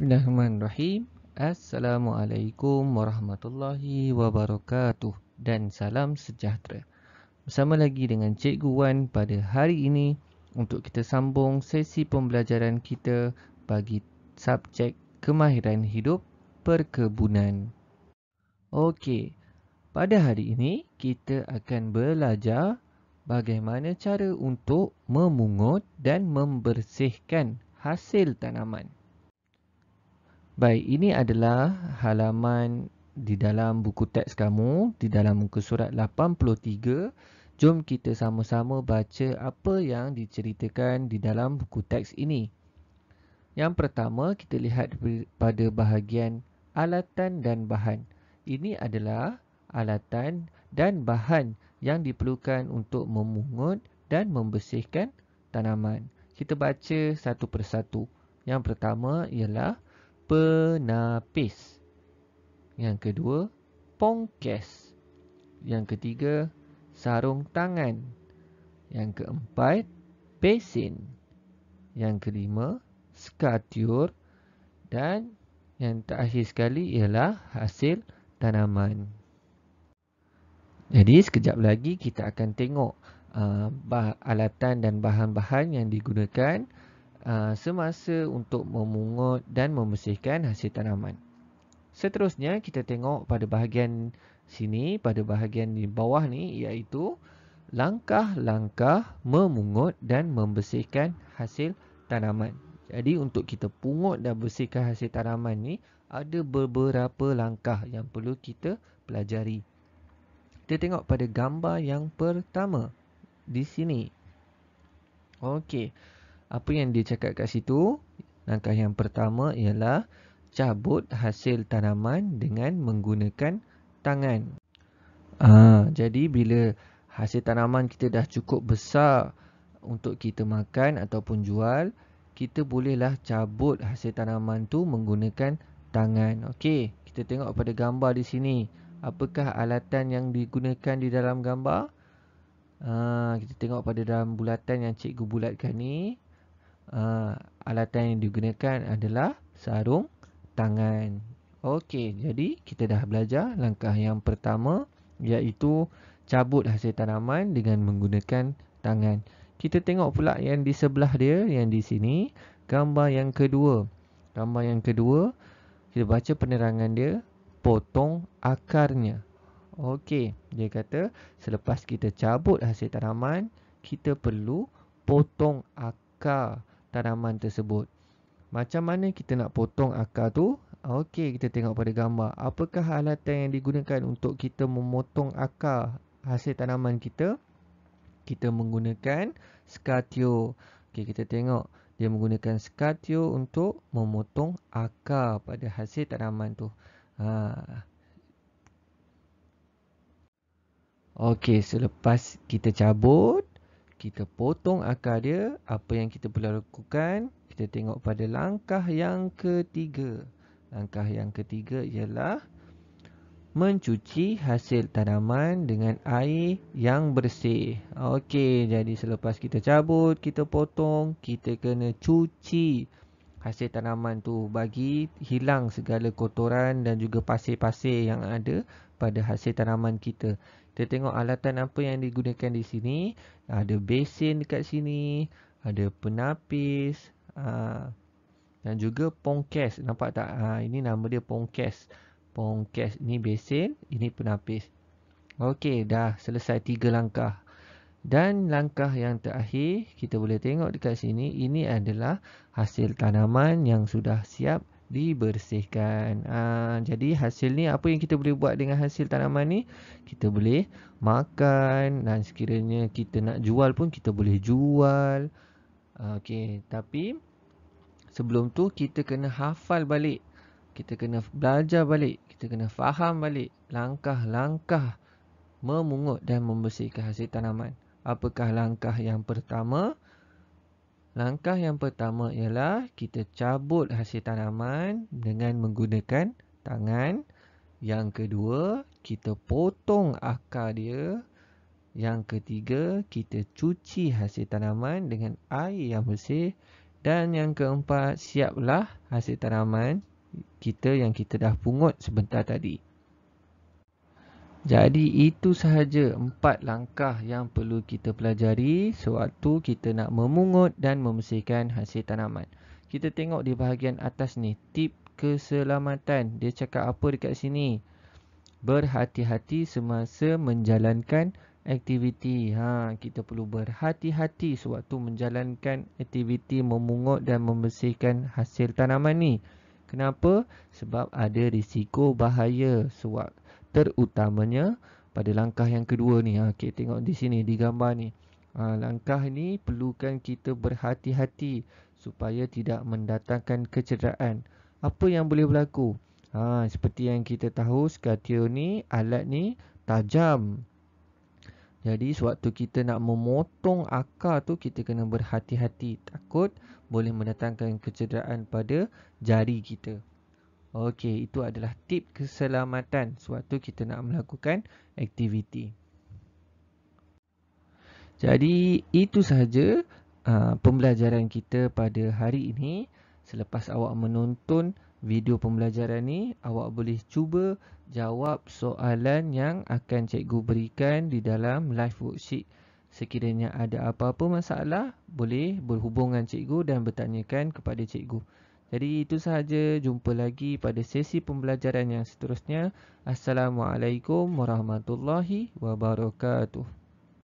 Bismillahirrahmanirrahim. Assalamualaikum warahmatullahi wabarakatuh dan salam sejahtera. Bersama lagi dengan Cikgu Wan pada hari ini untuk kita sambung sesi pembelajaran kita bagi subjek kemahiran hidup perkebunan. Okey. Pada hari ini kita akan belajar bagaimana cara untuk memungut dan membersihkan hasil tanaman. Baik, ini adalah halaman di dalam buku teks kamu, di dalam muka surat 83. Jom kita sama-sama baca apa yang diceritakan di dalam buku teks ini. Yang pertama, kita lihat pada bahagian alatan dan bahan. Ini adalah alatan dan bahan yang diperlukan untuk memungut dan membersihkan tanaman. Kita baca satu persatu. Yang pertama ialah penapis. Yang kedua, pongkes. Yang ketiga, sarung tangan. Yang keempat, besin, Yang kelima, skatur. Dan yang terakhir sekali ialah hasil tanaman. Jadi sekejap lagi kita akan tengok uh, alatan dan bahan-bahan yang digunakan Ah, semasa untuk memungut dan membersihkan hasil tanaman. Seterusnya kita tengok pada bahagian sini, pada bahagian di bawah ni iaitu langkah-langkah memungut dan membersihkan hasil tanaman. Jadi untuk kita pungut dan bersihkan hasil tanaman ni ada beberapa langkah yang perlu kita pelajari. Kita tengok pada gambar yang pertama di sini. Okey apa yang dia cakap kat situ langkah yang pertama ialah cabut hasil tanaman dengan menggunakan tangan ha, jadi bila hasil tanaman kita dah cukup besar untuk kita makan ataupun jual kita bolehlah cabut hasil tanaman tu menggunakan tangan okey kita tengok pada gambar di sini apakah alatan yang digunakan di dalam gambar Ha, kita tengok pada dalam bulatan yang cikgu bulatkan ni uh, alatan yang digunakan adalah sarung tangan. Okey, jadi kita dah belajar langkah yang pertama iaitu cabut hasil tanaman dengan menggunakan tangan. Kita tengok pula yang di sebelah dia, yang di sini, gambar yang kedua. Gambar yang kedua, kita baca penerangan dia, potong akarnya. Okey, dia kata selepas kita cabut hasil tanaman, kita perlu potong akar tanaman tersebut. Macam mana kita nak potong akar tu? Okey, kita tengok pada gambar. Apakah alatan yang digunakan untuk kita memotong akar hasil tanaman kita? Kita menggunakan skatio. Okey, kita tengok. Dia menggunakan skatio untuk memotong akar pada hasil tanaman tu. Ha. Okey, selepas kita cabut kita potong akar dia apa yang kita perlu lakukan kita tengok pada langkah yang ketiga langkah yang ketiga ialah mencuci hasil tanaman dengan air yang bersih okey jadi selepas kita cabut kita potong kita kena cuci hasil tanaman tu bagi hilang segala kotoran dan juga pasir-pasir yang ada pada hasil tanaman kita. Kita tengok alatan apa yang digunakan di sini. Ada besin dekat sini, ada penapis ah, dan juga pongkes. Nampak tak? Ah, ini nama dia pongkes. Pongkes ni besin, ini penapis. Okey, dah selesai tiga langkah. Dan langkah yang terakhir, kita boleh tengok dekat sini, ini adalah hasil tanaman yang sudah siap dibersihkan. Ha, jadi hasil ni, apa yang kita boleh buat dengan hasil tanaman ni? Kita boleh makan dan sekiranya kita nak jual pun, kita boleh jual. Okey, tapi sebelum tu kita kena hafal balik. Kita kena belajar balik. Kita kena faham balik langkah-langkah memungut dan membersihkan hasil tanaman apakah langkah yang pertama? Langkah yang pertama ialah kita cabut hasil tanaman dengan menggunakan tangan. Yang kedua, kita potong akar dia. Yang ketiga, kita cuci hasil tanaman dengan air yang bersih. Dan yang keempat, siaplah hasil tanaman kita yang kita dah pungut sebentar tadi. Jadi itu sahaja empat langkah yang perlu kita pelajari sewaktu kita nak memungut dan membersihkan hasil tanaman. Kita tengok di bahagian atas ni, tip keselamatan. Dia cakap apa dekat sini? Berhati-hati semasa menjalankan aktiviti. Ha, kita perlu berhati-hati sewaktu menjalankan aktiviti memungut dan membersihkan hasil tanaman ni. Kenapa? Sebab ada risiko bahaya sewaktu terutamanya pada langkah yang kedua ni ha okay, tengok di sini di gambar ni ha, langkah ni perlukan kita berhati-hati supaya tidak mendatangkan kecederaan apa yang boleh berlaku ha, seperti yang kita tahu skatio ni alat ni tajam jadi sewaktu kita nak memotong akar tu kita kena berhati-hati takut boleh mendatangkan kecederaan pada jari kita Okey, itu adalah tip keselamatan sewaktu kita nak melakukan aktiviti. Jadi, itu sahaja uh, pembelajaran kita pada hari ini. Selepas awak menonton video pembelajaran ini, awak boleh cuba jawab soalan yang akan cikgu berikan di dalam live worksheet. Sekiranya ada apa-apa masalah, boleh berhubungan cikgu dan bertanyakan kepada cikgu. Jadi itu sahaja, jumpa lagi pada sesi pembelajaran yang seterusnya. Assalamualaikum warahmatullahi wabarakatuh.